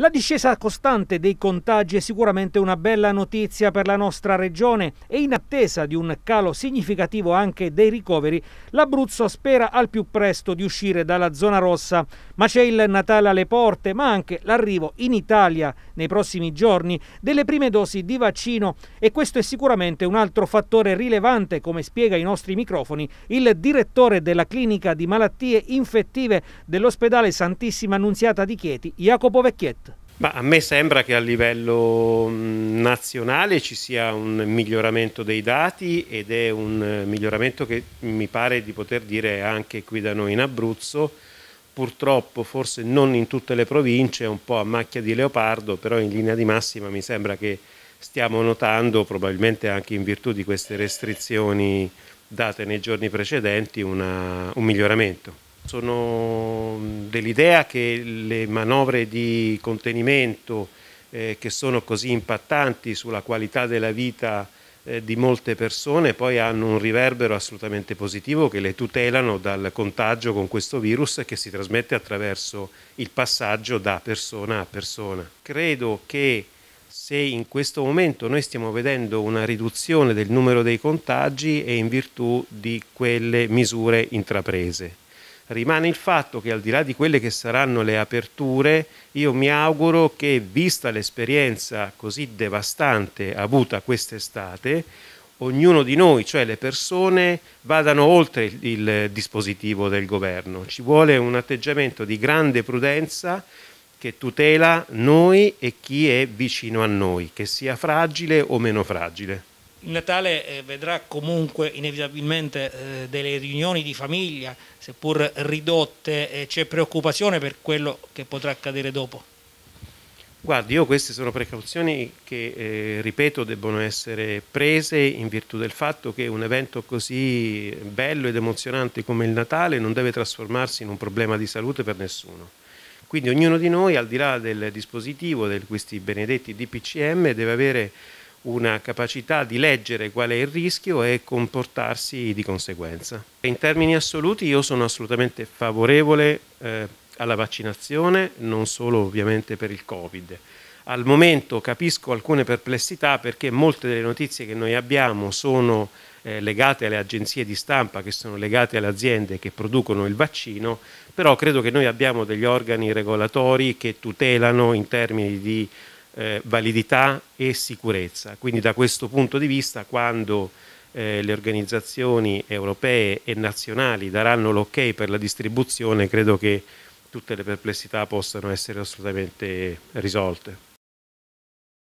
La discesa costante dei contagi è sicuramente una bella notizia per la nostra regione e in attesa di un calo significativo anche dei ricoveri, l'Abruzzo spera al più presto di uscire dalla zona rossa, ma c'è il Natale alle porte, ma anche l'arrivo in Italia nei prossimi giorni delle prime dosi di vaccino e questo è sicuramente un altro fattore rilevante, come spiega ai nostri microfoni il direttore della clinica di malattie infettive dell'ospedale Santissima Annunziata di Chieti, Jacopo Vecchietti. Ma a me sembra che a livello mm, nazionale ci sia un miglioramento dei dati ed è un miglioramento che mi pare di poter dire anche qui da noi in Abruzzo, purtroppo forse non in tutte le province, un po' a macchia di leopardo, però in linea di massima mi sembra che stiamo notando, probabilmente anche in virtù di queste restrizioni date nei giorni precedenti, una, un miglioramento. Sono mm, dell'idea che le manovre di contenimento eh, che sono così impattanti sulla qualità della vita eh, di molte persone poi hanno un riverbero assolutamente positivo che le tutelano dal contagio con questo virus che si trasmette attraverso il passaggio da persona a persona. Credo che se in questo momento noi stiamo vedendo una riduzione del numero dei contagi è in virtù di quelle misure intraprese rimane il fatto che al di là di quelle che saranno le aperture, io mi auguro che, vista l'esperienza così devastante avuta quest'estate, ognuno di noi, cioè le persone, vadano oltre il dispositivo del governo. Ci vuole un atteggiamento di grande prudenza che tutela noi e chi è vicino a noi, che sia fragile o meno fragile. Il Natale eh, vedrà comunque inevitabilmente eh, delle riunioni di famiglia, seppur ridotte, c'è preoccupazione per quello che potrà accadere dopo? Guardi, io queste sono precauzioni che, eh, ripeto, debbono essere prese in virtù del fatto che un evento così bello ed emozionante come il Natale non deve trasformarsi in un problema di salute per nessuno. Quindi ognuno di noi, al di là del dispositivo, di questi benedetti DPCM, deve avere una capacità di leggere qual è il rischio e comportarsi di conseguenza. In termini assoluti io sono assolutamente favorevole eh, alla vaccinazione, non solo ovviamente per il Covid. Al momento capisco alcune perplessità perché molte delle notizie che noi abbiamo sono eh, legate alle agenzie di stampa, che sono legate alle aziende che producono il vaccino, però credo che noi abbiamo degli organi regolatori che tutelano in termini di eh, validità e sicurezza. Quindi da questo punto di vista quando eh, le organizzazioni europee e nazionali daranno l'ok ok per la distribuzione credo che tutte le perplessità possano essere assolutamente risolte.